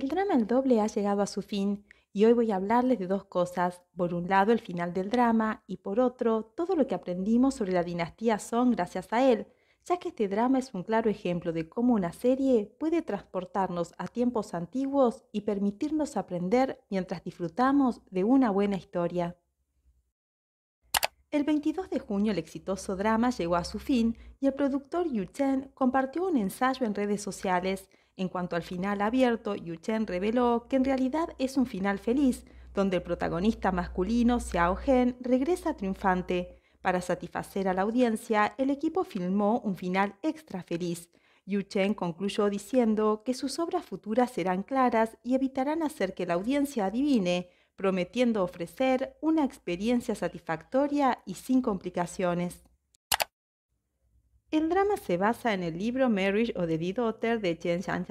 El drama El Doble ha llegado a su fin y hoy voy a hablarles de dos cosas, por un lado el final del drama y por otro todo lo que aprendimos sobre la dinastía Song gracias a él, ya que este drama es un claro ejemplo de cómo una serie puede transportarnos a tiempos antiguos y permitirnos aprender mientras disfrutamos de una buena historia. El 22 de junio el exitoso drama llegó a su fin y el productor Yu Chen compartió un ensayo en redes sociales en cuanto al final abierto, Yu Chen reveló que en realidad es un final feliz, donde el protagonista masculino, Xiao Gen, regresa triunfante. Para satisfacer a la audiencia, el equipo filmó un final extra feliz. Yu Chen concluyó diciendo que sus obras futuras serán claras y evitarán hacer que la audiencia adivine, prometiendo ofrecer una experiencia satisfactoria y sin complicaciones. El drama se basa en el libro Marriage o The Daughter de Chen shang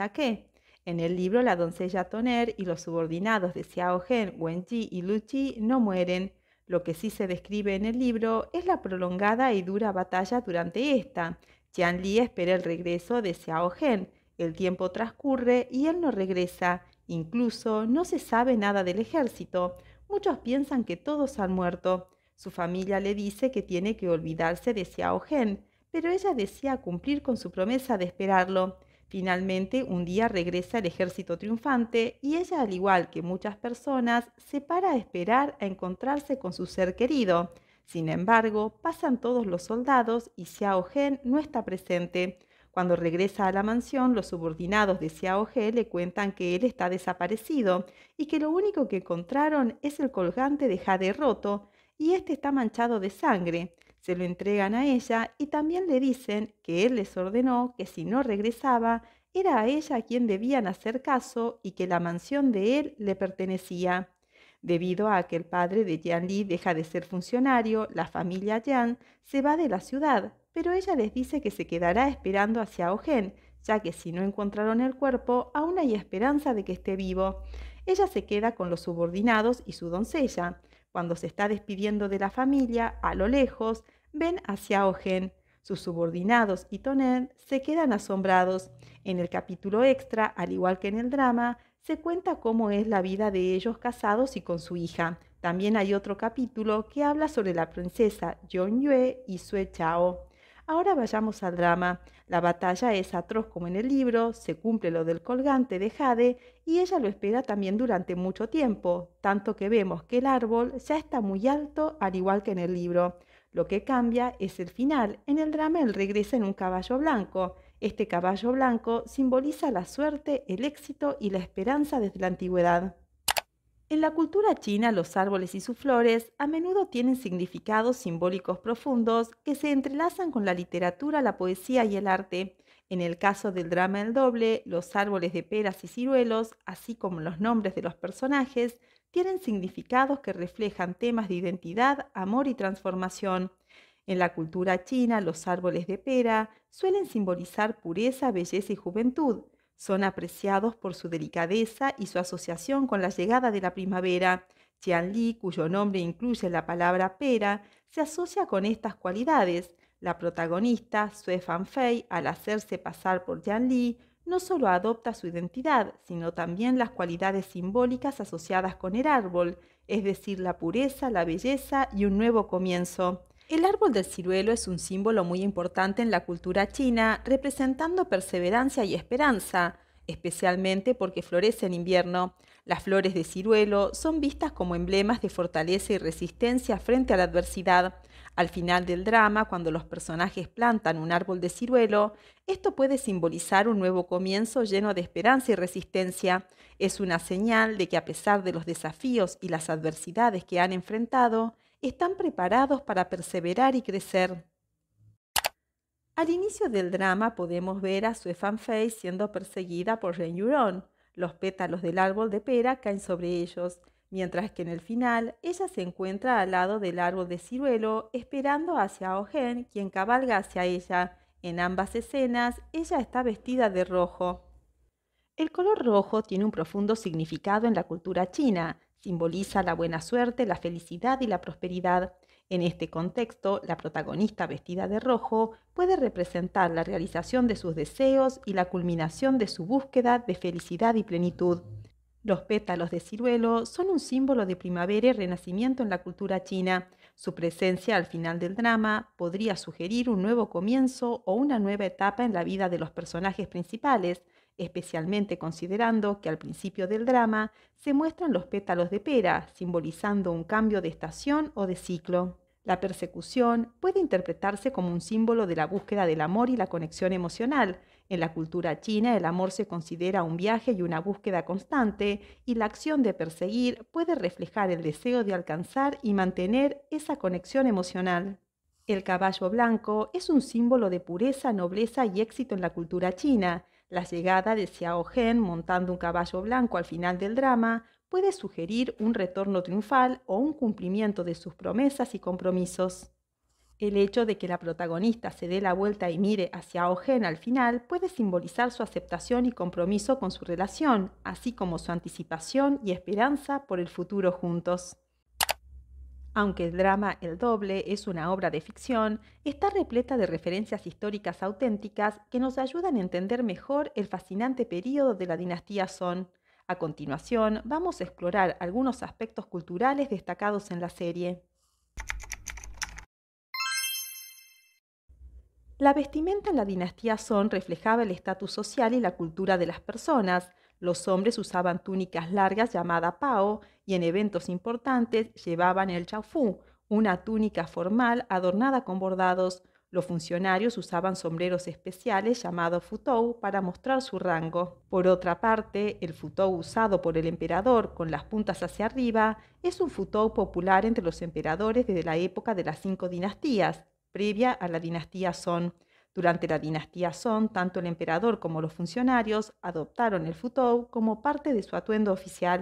En el libro, la doncella Toner y los subordinados de Xiao Gen, Ji y Luchi no mueren. Lo que sí se describe en el libro es la prolongada y dura batalla durante esta. Jian Li espera el regreso de Xiao Gen. El tiempo transcurre y él no regresa. Incluso no se sabe nada del ejército. Muchos piensan que todos han muerto. Su familia le dice que tiene que olvidarse de Xiao Gen pero ella decía cumplir con su promesa de esperarlo. Finalmente, un día regresa el ejército triunfante y ella, al igual que muchas personas, se para a esperar a encontrarse con su ser querido. Sin embargo, pasan todos los soldados y Xiao no está presente. Cuando regresa a la mansión, los subordinados de Xiao le cuentan que él está desaparecido y que lo único que encontraron es el colgante de jade roto y este está manchado de sangre se lo entregan a ella y también le dicen que él les ordenó que si no regresaba, era a ella a quien debían hacer caso y que la mansión de él le pertenecía. Debido a que el padre de Jian Li deja de ser funcionario, la familia Jian se va de la ciudad, pero ella les dice que se quedará esperando hacia Ogen, ya que si no encontraron el cuerpo, aún hay esperanza de que esté vivo. Ella se queda con los subordinados y su doncella. Cuando se está despidiendo de la familia, a lo lejos, ven hacia Ogen, Sus subordinados y Tonen se quedan asombrados. En el capítulo extra, al igual que en el drama, se cuenta cómo es la vida de ellos casados y con su hija. También hay otro capítulo que habla sobre la princesa yong Yue y Sue Chao. Ahora vayamos al drama. La batalla es atroz como en el libro, se cumple lo del colgante de Jade y ella lo espera también durante mucho tiempo, tanto que vemos que el árbol ya está muy alto al igual que en el libro. Lo que cambia es el final. En el drama él regresa en un caballo blanco. Este caballo blanco simboliza la suerte, el éxito y la esperanza desde la antigüedad. En la cultura china, los árboles y sus flores a menudo tienen significados simbólicos profundos que se entrelazan con la literatura, la poesía y el arte. En el caso del drama El Doble, los árboles de peras y ciruelos, así como los nombres de los personajes, tienen significados que reflejan temas de identidad, amor y transformación. En la cultura china, los árboles de pera suelen simbolizar pureza, belleza y juventud. Son apreciados por su delicadeza y su asociación con la llegada de la primavera. Li, cuyo nombre incluye la palabra pera, se asocia con estas cualidades. La protagonista, Sue Fanfei, al hacerse pasar por Li no solo adopta su identidad, sino también las cualidades simbólicas asociadas con el árbol, es decir, la pureza, la belleza y un nuevo comienzo. El árbol del ciruelo es un símbolo muy importante en la cultura china, representando perseverancia y esperanza, especialmente porque florece en invierno. Las flores de ciruelo son vistas como emblemas de fortaleza y resistencia frente a la adversidad. Al final del drama, cuando los personajes plantan un árbol de ciruelo, esto puede simbolizar un nuevo comienzo lleno de esperanza y resistencia. Es una señal de que a pesar de los desafíos y las adversidades que han enfrentado, están preparados para perseverar y crecer. Al inicio del drama podemos ver a Sue Fanfei siendo perseguida por Ren Yuron. Los pétalos del árbol de pera caen sobre ellos, mientras que en el final ella se encuentra al lado del árbol de ciruelo esperando hacia Ogen, quien cabalga hacia ella. En ambas escenas ella está vestida de rojo. El color rojo tiene un profundo significado en la cultura china, simboliza la buena suerte, la felicidad y la prosperidad. En este contexto, la protagonista vestida de rojo puede representar la realización de sus deseos y la culminación de su búsqueda de felicidad y plenitud. Los pétalos de ciruelo son un símbolo de primavera y renacimiento en la cultura china. Su presencia al final del drama podría sugerir un nuevo comienzo o una nueva etapa en la vida de los personajes principales, especialmente considerando que al principio del drama se muestran los pétalos de pera, simbolizando un cambio de estación o de ciclo. La persecución puede interpretarse como un símbolo de la búsqueda del amor y la conexión emocional. En la cultura china el amor se considera un viaje y una búsqueda constante y la acción de perseguir puede reflejar el deseo de alcanzar y mantener esa conexión emocional. El caballo blanco es un símbolo de pureza, nobleza y éxito en la cultura china la llegada de Xiao Gen montando un caballo blanco al final del drama puede sugerir un retorno triunfal o un cumplimiento de sus promesas y compromisos. El hecho de que la protagonista se dé la vuelta y mire hacia Ogen al final puede simbolizar su aceptación y compromiso con su relación, así como su anticipación y esperanza por el futuro juntos. Aunque el drama El Doble es una obra de ficción, está repleta de referencias históricas auténticas que nos ayudan a entender mejor el fascinante periodo de la dinastía Son. A continuación, vamos a explorar algunos aspectos culturales destacados en la serie. La vestimenta en la dinastía Son reflejaba el estatus social y la cultura de las personas, los hombres usaban túnicas largas llamada pao y en eventos importantes llevaban el chaufú, una túnica formal adornada con bordados. Los funcionarios usaban sombreros especiales llamados futou para mostrar su rango. Por otra parte, el futou usado por el emperador con las puntas hacia arriba es un futou popular entre los emperadores desde la época de las cinco dinastías, previa a la dinastía Song. Durante la dinastía Song, tanto el emperador como los funcionarios adoptaron el futou como parte de su atuendo oficial.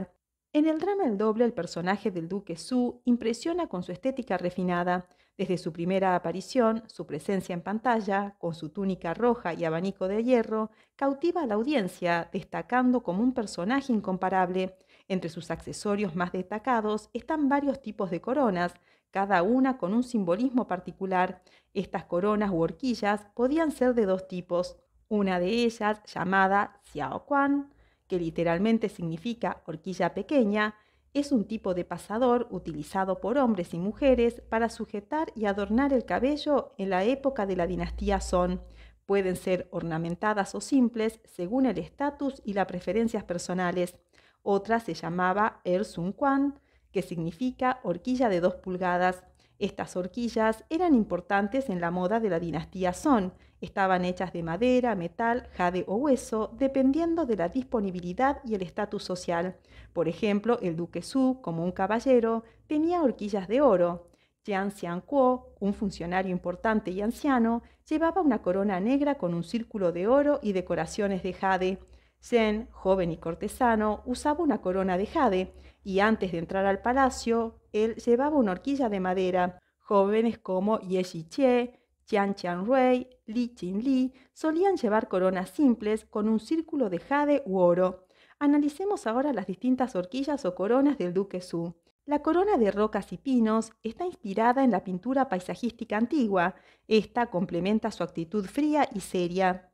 En el drama El Doble, el personaje del duque Su impresiona con su estética refinada. Desde su primera aparición, su presencia en pantalla, con su túnica roja y abanico de hierro, cautiva a la audiencia, destacando como un personaje incomparable. Entre sus accesorios más destacados están varios tipos de coronas, cada una con un simbolismo particular. Estas coronas u horquillas podían ser de dos tipos, una de ellas llamada Xiao Quan, que literalmente significa horquilla pequeña, es un tipo de pasador utilizado por hombres y mujeres para sujetar y adornar el cabello en la época de la dinastía Song. Pueden ser ornamentadas o simples según el estatus y las preferencias personales. Otra se llamaba Er Sun Quan, que significa horquilla de dos pulgadas. Estas horquillas eran importantes en la moda de la dinastía Song. Estaban hechas de madera, metal, jade o hueso, dependiendo de la disponibilidad y el estatus social. Por ejemplo, el duque Su, como un caballero, tenía horquillas de oro. Jian Xianguo, un funcionario importante y anciano, llevaba una corona negra con un círculo de oro y decoraciones de jade. Zhen, joven y cortesano, usaba una corona de jade y antes de entrar al palacio, él llevaba una horquilla de madera. Jóvenes como Ye Che, Qian Qian Rui, Li Qin Li solían llevar coronas simples con un círculo de jade u oro. Analicemos ahora las distintas horquillas o coronas del Duque Su. La corona de rocas y pinos está inspirada en la pintura paisajística antigua. Esta complementa su actitud fría y seria.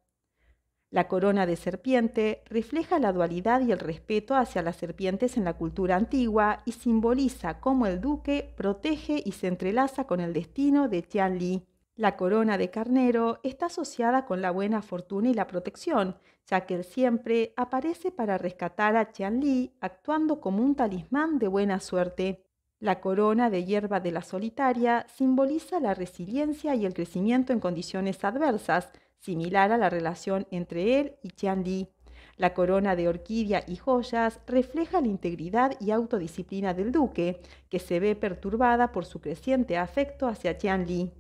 La corona de serpiente refleja la dualidad y el respeto hacia las serpientes en la cultura antigua y simboliza cómo el duque protege y se entrelaza con el destino de Li. La corona de carnero está asociada con la buena fortuna y la protección, ya que él siempre aparece para rescatar a Li, actuando como un talismán de buena suerte. La corona de hierba de la solitaria simboliza la resiliencia y el crecimiento en condiciones adversas, similar a la relación entre él y Li. La corona de orquídea y joyas refleja la integridad y autodisciplina del duque, que se ve perturbada por su creciente afecto hacia Li.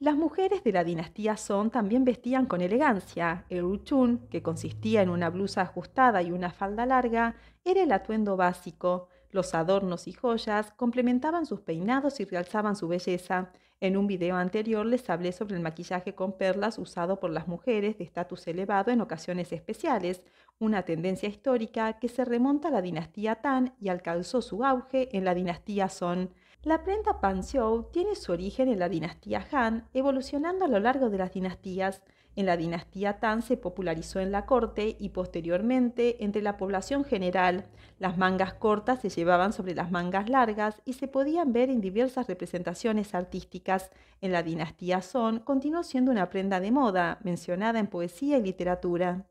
Las mujeres de la dinastía Song también vestían con elegancia. El ruchun, que consistía en una blusa ajustada y una falda larga, era el atuendo básico. Los adornos y joyas complementaban sus peinados y realzaban su belleza. En un video anterior les hablé sobre el maquillaje con perlas usado por las mujeres de estatus elevado en ocasiones especiales, una tendencia histórica que se remonta a la dinastía Tan y alcanzó su auge en la dinastía Song. La prenda Panxiu tiene su origen en la dinastía Han, evolucionando a lo largo de las dinastías. En la dinastía Tang se popularizó en la corte y posteriormente entre la población general. Las mangas cortas se llevaban sobre las mangas largas y se podían ver en diversas representaciones artísticas. En la dinastía Song continuó siendo una prenda de moda, mencionada en poesía y literatura.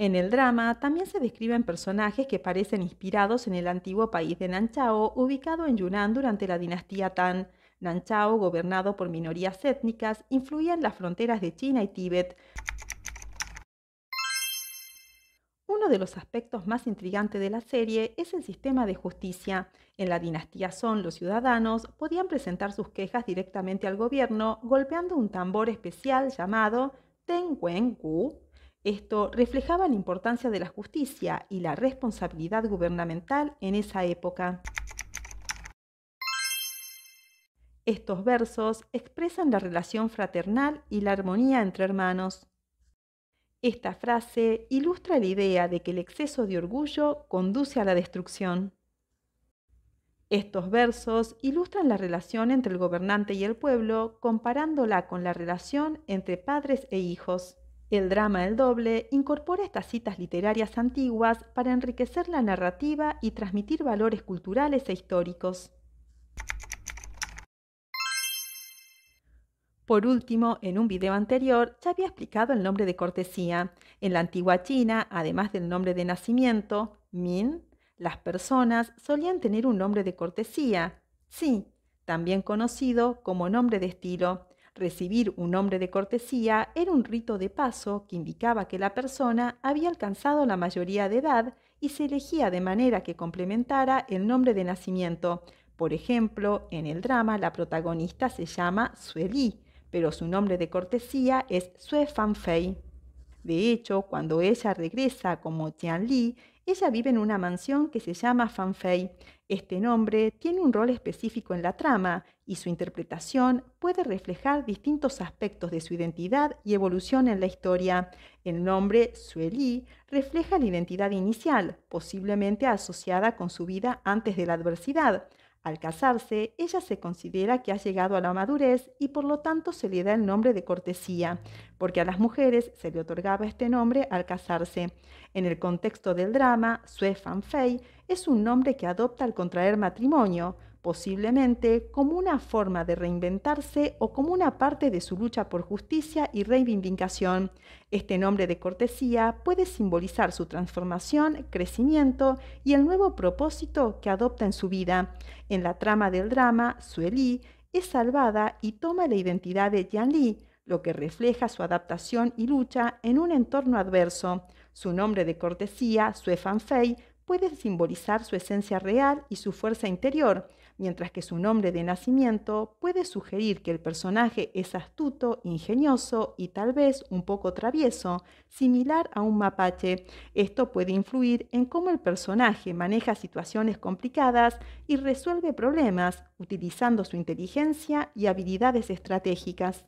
En el drama también se describen personajes que parecen inspirados en el antiguo país de Nanchao, ubicado en Yunnan durante la dinastía Tang. Nanchao, gobernado por minorías étnicas, influía en las fronteras de China y Tíbet. Uno de los aspectos más intrigantes de la serie es el sistema de justicia. En la dinastía Song, los ciudadanos podían presentar sus quejas directamente al gobierno golpeando un tambor especial llamado Ten esto reflejaba la importancia de la justicia y la responsabilidad gubernamental en esa época. Estos versos expresan la relación fraternal y la armonía entre hermanos. Esta frase ilustra la idea de que el exceso de orgullo conduce a la destrucción. Estos versos ilustran la relación entre el gobernante y el pueblo comparándola con la relación entre padres e hijos. El drama El Doble incorpora estas citas literarias antiguas para enriquecer la narrativa y transmitir valores culturales e históricos. Por último, en un video anterior ya había explicado el nombre de cortesía. En la antigua China, además del nombre de nacimiento, Min, las personas solían tener un nombre de cortesía, Sí, también conocido como nombre de estilo. Recibir un nombre de cortesía era un rito de paso que indicaba que la persona había alcanzado la mayoría de edad y se elegía de manera que complementara el nombre de nacimiento. Por ejemplo, en el drama la protagonista se llama Sueli, pero su nombre de cortesía es Sue Fan De hecho, cuando ella regresa como Tian Li, ella vive en una mansión que se llama Fanfei. Este nombre tiene un rol específico en la trama y su interpretación puede reflejar distintos aspectos de su identidad y evolución en la historia. El nombre Sueli refleja la identidad inicial, posiblemente asociada con su vida antes de la adversidad al casarse, ella se considera que ha llegado a la madurez y por lo tanto se le da el nombre de cortesía, porque a las mujeres se le otorgaba este nombre al casarse. En el contexto del drama, Sue Fanfei es un nombre que adopta al contraer matrimonio, posiblemente como una forma de reinventarse o como una parte de su lucha por justicia y reivindicación. Este nombre de cortesía puede simbolizar su transformación, crecimiento y el nuevo propósito que adopta en su vida. En la trama del drama, Sueli es salvada y toma la identidad de Yan Li, lo que refleja su adaptación y lucha en un entorno adverso. Su nombre de cortesía, Sue puede simbolizar su esencia real y su fuerza interior, mientras que su nombre de nacimiento puede sugerir que el personaje es astuto, ingenioso y tal vez un poco travieso, similar a un mapache. Esto puede influir en cómo el personaje maneja situaciones complicadas y resuelve problemas utilizando su inteligencia y habilidades estratégicas.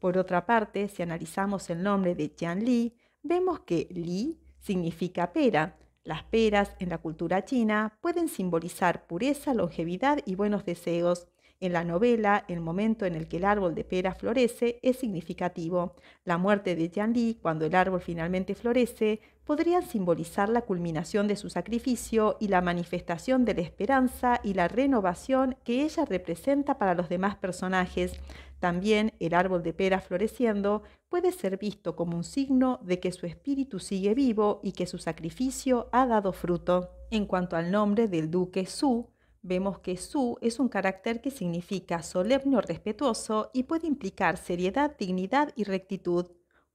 Por otra parte, si analizamos el nombre de Jian Li, vemos que Li significa pera, las peras en la cultura china pueden simbolizar pureza, longevidad y buenos deseos. En la novela, el momento en el que el árbol de pera florece es significativo. La muerte de Li, cuando el árbol finalmente florece, podría simbolizar la culminación de su sacrificio y la manifestación de la esperanza y la renovación que ella representa para los demás personajes. También el árbol de pera floreciendo puede ser visto como un signo de que su espíritu sigue vivo y que su sacrificio ha dado fruto. En cuanto al nombre del duque Su, vemos que Su es un carácter que significa solemne o respetuoso y puede implicar seriedad, dignidad y rectitud.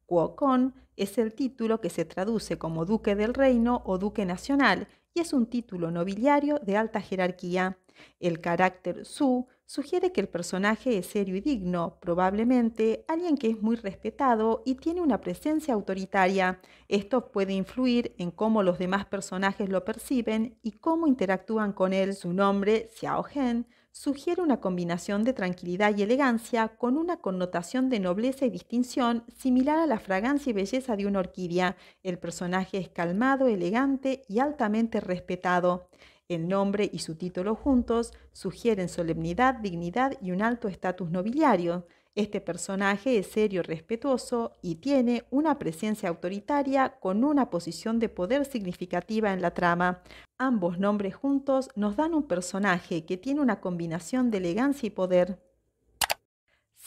Kuokon es el título que se traduce como duque del reino o duque nacional y es un título nobiliario de alta jerarquía. El carácter Su sugiere que el personaje es serio y digno, probablemente alguien que es muy respetado y tiene una presencia autoritaria. Esto puede influir en cómo los demás personajes lo perciben y cómo interactúan con él. Su nombre, Xiao Hen, sugiere una combinación de tranquilidad y elegancia con una connotación de nobleza y distinción similar a la fragancia y belleza de una orquídea. El personaje es calmado, elegante y altamente respetado. El nombre y su título juntos sugieren solemnidad, dignidad y un alto estatus nobiliario. Este personaje es serio, respetuoso y tiene una presencia autoritaria con una posición de poder significativa en la trama. Ambos nombres juntos nos dan un personaje que tiene una combinación de elegancia y poder.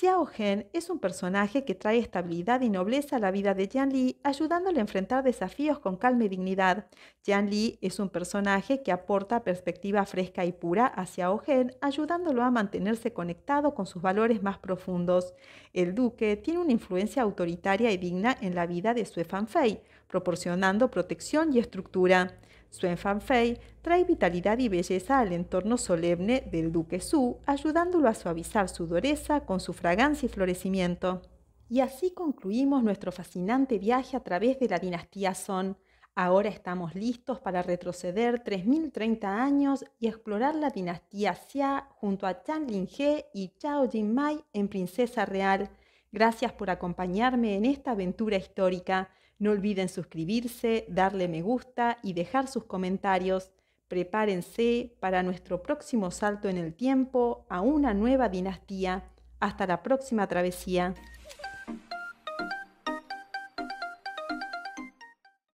Xiao Gen es un personaje que trae estabilidad y nobleza a la vida de Jian Li, ayudándole a enfrentar desafíos con calma y dignidad. Jian Li es un personaje que aporta perspectiva fresca y pura hacia Xiao ayudándolo a mantenerse conectado con sus valores más profundos. El duque tiene una influencia autoritaria y digna en la vida de Sue Fanfei, proporcionando protección y estructura. Su enfanfei trae vitalidad y belleza al entorno solemne del Duque Su, ayudándolo a suavizar su dureza con su fragancia y florecimiento. Y así concluimos nuestro fascinante viaje a través de la dinastía Son. Ahora estamos listos para retroceder 3.030 años y explorar la dinastía Xia junto a Chan Linghe y Chao Jin en Princesa Real. Gracias por acompañarme en esta aventura histórica. No olviden suscribirse, darle me gusta y dejar sus comentarios. Prepárense para nuestro próximo salto en el tiempo a una nueva dinastía. Hasta la próxima travesía.